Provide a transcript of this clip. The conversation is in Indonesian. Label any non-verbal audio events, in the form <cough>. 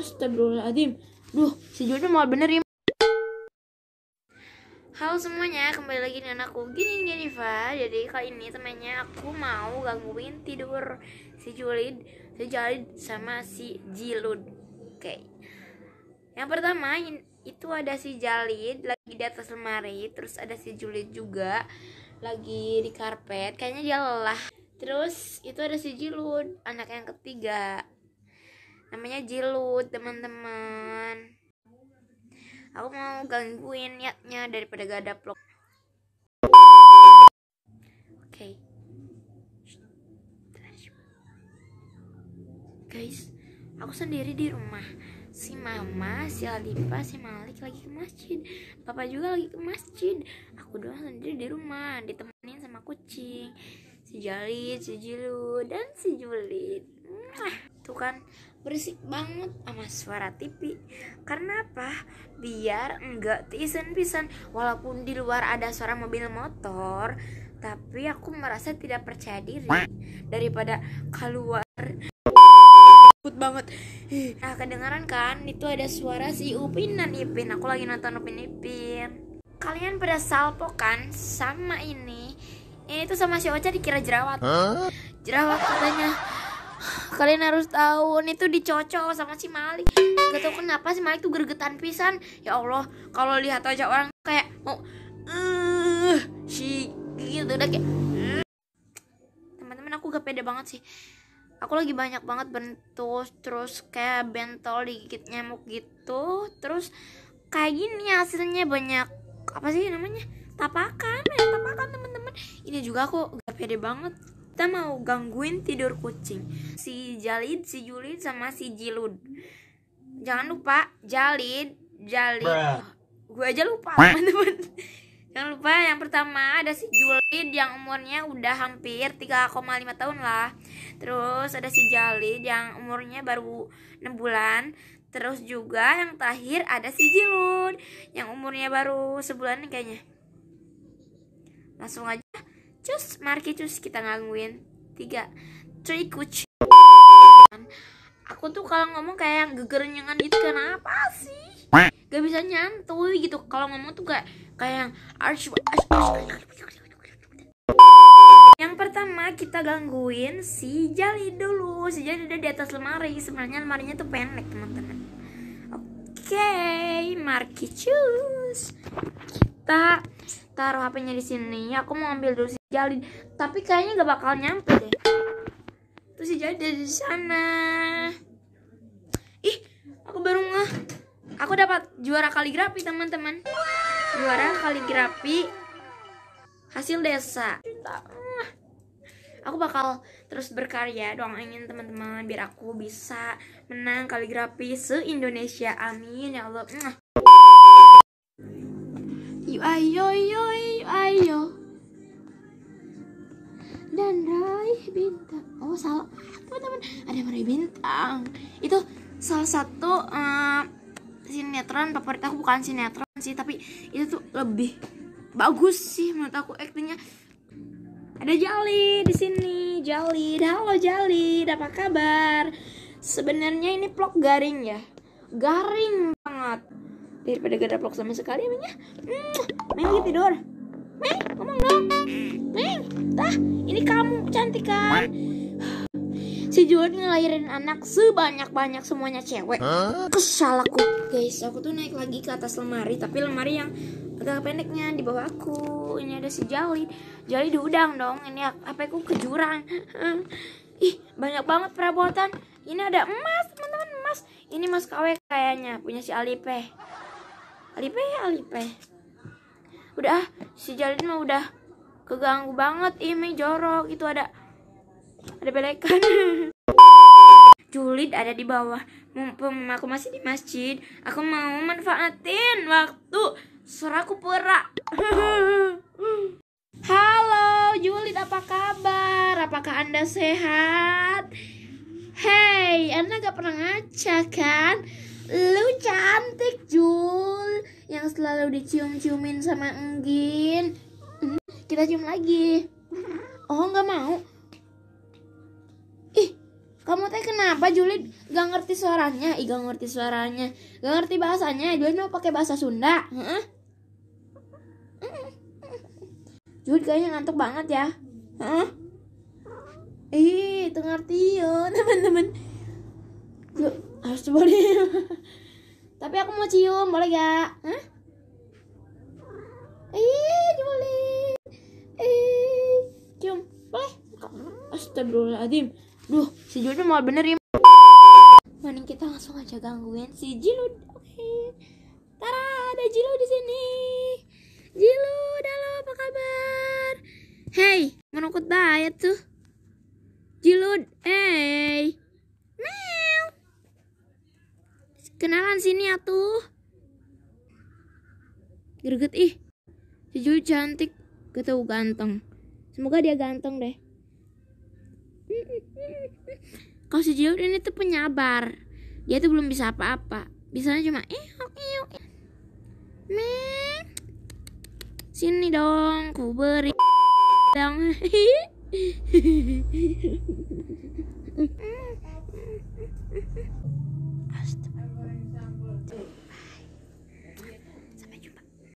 Astagfirullahaladzim. Duh, si Jojo mau bener ya. Halo semuanya, kembali lagi dengan aku Gini Geniva Jadi kali ini temennya aku mau gangguin tidur si Julid, si Julid sama si Jilud Oke okay. Yang pertama itu ada si Jalid lagi di atas lemari Terus ada si Julid juga lagi di karpet Kayaknya dia lelah Terus itu ada si Jilud, anak yang ketiga namanya jilut teman-teman aku mau gangguin niatnya daripada gak ada vlog oke okay. guys aku sendiri di rumah si mama, si Alifa, si Malik lagi ke masjid papa juga lagi ke masjid aku doang sendiri di rumah ditemenin sama kucing si Jalit, si Jilu, dan si Julit Mwah itu kan berisik banget sama suara TV karena apa biar enggak tisen pisan walaupun di luar ada suara mobil motor tapi aku merasa tidak percaya diri daripada keluar takut banget nah kedengaran kan itu ada suara si Upin dan Ipin aku lagi nonton Upin Ipin kalian pada salpo kan sama ini eh, ini tuh sama si Ocha dikira jerawat huh? jerawat katanya kalian harus tahu ini tuh dicocok sama si Malik gak tau kenapa si Malik tuh gergetan pisan ya Allah kalau lihat aja orang kayak mau uh, oh, eh, si gitu udah kayak eh. teman-teman aku gak pede banget sih aku lagi banyak banget bentuk terus kayak bentol digigit nyamuk gitu terus kayak gini hasilnya banyak apa sih namanya tapakan ya tapakan teman-teman ini juga aku gak pede banget kita mau gangguin tidur kucing si Jalid si Julid sama si Jilud jangan lupa Jalid Jalid oh, gue aja lupa teman-teman jangan lupa yang pertama ada si Julid yang umurnya udah hampir 3,5 tahun lah terus ada si Jalid yang umurnya baru 6 bulan Terus juga yang terakhir ada si Jilud yang umurnya baru sebulan kayaknya. Langsung aja cus marki cus kita gangguin tiga three kucing aku tuh kalau ngomong kayak yang geger nyengan gitu kenapa sih gak bisa nyantuy gitu kalau ngomong tuh kayak kayak yang arch yang pertama kita gangguin si jali dulu si jali udah di atas lemari sebenarnya lemarinya tuh pendek teman-teman oke okay, marki cus kita taruh HP-nya di sini aku mau ambil dulu si tapi kayaknya gak bakal nyampe deh terus si dari sana ih aku baru ngeh aku dapat juara kaligrafi teman-teman juara kaligrafi hasil desa aku bakal terus berkarya doang ingin teman-teman biar aku bisa menang kaligrafi se Indonesia amin ya Allah yo ayo yo Bintang oh salah ah, teman-teman ada Meraih Bintang itu salah satu um, sinetron favorit aku bukan sinetron sih tapi itu tuh lebih bagus sih menurut aku aktingnya ada Jali di sini Jali halo Jali apa kabar sebenarnya ini vlog garing ya garing banget daripada gak ada vlog sama sekali emangnya hmm, main lagi tidur Meng, ngomong dong. Meng, tah, ini kamu cantik kan? Si Juan ngelahirin anak sebanyak-banyak semuanya cewek. Kesal aku, guys. Aku tuh naik lagi ke atas lemari, tapi lemari yang agak pendeknya di bawah aku. Ini ada si Jali. Jali diudang dong. Ini HP ke jurang. <laughs> Ih, banyak banget perabotan. Ini ada emas, teman-teman, emas. Ini mas KW kayaknya punya si Alipe. Alipe ya, Alipe udah ah, si Jalin mah udah keganggu banget ini iya, jorok itu ada ada belekan <laughs> julid ada di bawah mumpung aku masih di masjid aku mau manfaatin waktu suraku pera <laughs> halo julid apa kabar apakah anda sehat Hey, anda gak pernah ngaca kan lu cantik Jul yang selalu dicium-ciumin sama Enggin. Hmm, kita cium lagi. Oh, nggak mau. Ih, kamu teh kenapa Julid gak ngerti suaranya? Ih, gak ngerti suaranya. Gak ngerti bahasanya. Julid mau pakai bahasa Sunda. Heeh. Julid kayaknya ngantuk banget ya. Hah? Ih, itu ngerti yo, <laughs> teman-teman. harus coba deh. <laughs> Tapi aku mau cium, boleh gak? Hah? Eh, boleh. Eh, cium. Boleh? Astagfirullahaladzim. Duh, si Jojo mau bener ya. Mending kita langsung aja gangguin si Jilud. Oke. Tara, ada Jilud. Kenalan sini atuh. Greget ih. Si Juli cantik, ketemu ganteng. Semoga dia ganteng deh. Kalau si Juli ini tuh penyabar. Dia tuh belum bisa apa-apa. Bisanya cuma eh, oke yuk, me Sini dong, ku beri dong. <laughs>